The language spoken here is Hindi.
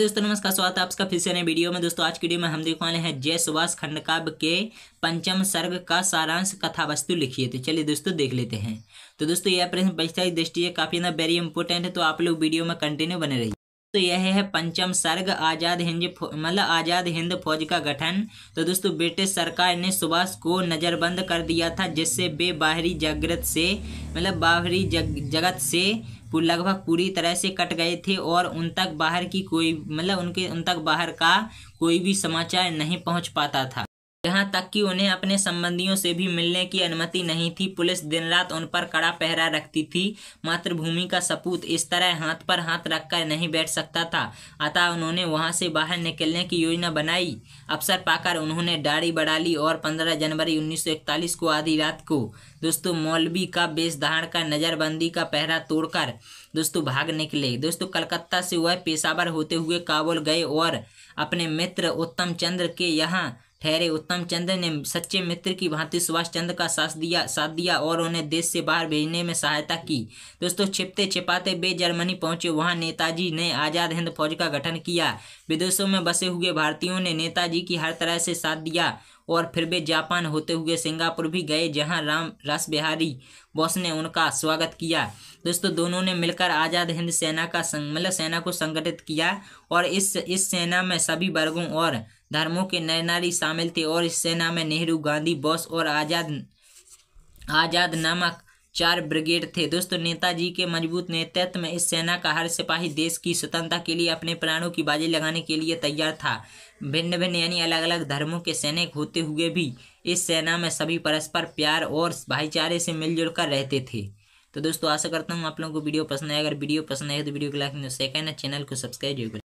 दोस्तों नमस्कार स्वागत है आपका फिर से नए वीडियो में दोस्तों आज की वीडियो में हम देखने वाले हैं जय सुभाष खंडकाव्य के पंचम सर्ग का सारांश कथा वस्तु लिखिए तो चलिए दोस्तों देख लेते हैं तो दोस्तों यह प्रश्न परीक्षा की दृष्टि है काफी ना वेरी इंपॉर्टेंट है तो आप लोग वीडियो में कंटिन्यू बने रहिए तो यह है पंचम सर्ग आज़ाद हिंद मतलब आज़ाद हिंद फौज का गठन तो दोस्तों ब्रिटिश सरकार ने सुभाष को नज़रबंद कर दिया था जिससे वे बाहरी जगत से मतलब बाहरी जगत से लगभग पूरी तरह से कट गए थे और उन तक बाहर की कोई मतलब उनके उन तक बाहर का कोई भी समाचार नहीं पहुंच पाता था तक कि उन्हें अपने संबंधियों से भी मिलने की अनुमति नहीं थी पुलिस दिन रात उन पर कड़ा पहरा रखती थी मातृभूमि का सपूत इस तरह हाथ पर हाथ रखकर नहीं बैठ सकता था अतः उन्होंने वहां से बाहर निकलने की योजना बनाई अवसर पाकर उन्होंने दाढ़ी बढ़ा ली और पंद्रह जनवरी उन्नीस को आधी रात को दोस्तों मौलवी का बेस धारण कर नज़रबंदी का पहरा तोड़कर दोस्तों भाग निकले दोस्तों कलकत्ता से वह पेशावर होते हुए काबुल गए और अपने मित्र उत्तम चंद्र के यहाँ ठहरे उत्तम चंद्र ने सच्चे मित्र की भांति सुभाष चंद्र का साथ दिया साथ दिया और उन्हें देश से बाहर भेजने में सहायता की दोस्तों छिपते छिपाते वे जर्मनी पहुंचे वहां नेताजी ने आज़ाद हिंद फौज का गठन किया विदेशों में बसे हुए भारतीयों ने नेताजी की हर तरह से साथ दिया और फिर वे जापान होते हुए सिंगापुर भी गए जहाँ राम रस बिहारी बॉस ने उनका स्वागत किया दोस्तों दोनों ने मिलकर आज़ाद हिंद सेना का मतलब सेना को संगठित किया और इस इस सेना में सभी वर्गों और धर्मों के नए नारी शामिल थे और इस सेना में नेहरू गांधी बोस और आज़ाद आज़ाद नामक चार ब्रिगेड थे दोस्तों नेताजी के मजबूत नेतृत्व में इस सेना का हर सिपाही देश की स्वतंत्रता के लिए अपने प्राणों की बाजी लगाने के लिए तैयार था भिन्न भिन्न यानी अलग अलग धर्मों के सैनिक होते हुए भी इस सेना में सभी परस्पर प्यार और भाईचारे से मिलजुल कर रहते थे तो दोस्तों आशा करता हूँ आप लोगों को वीडियो पसंद आए अगर वीडियो पसंद आए तो वीडियो को लाइक सेकंड चैनल को सब्सक्राइब जरूर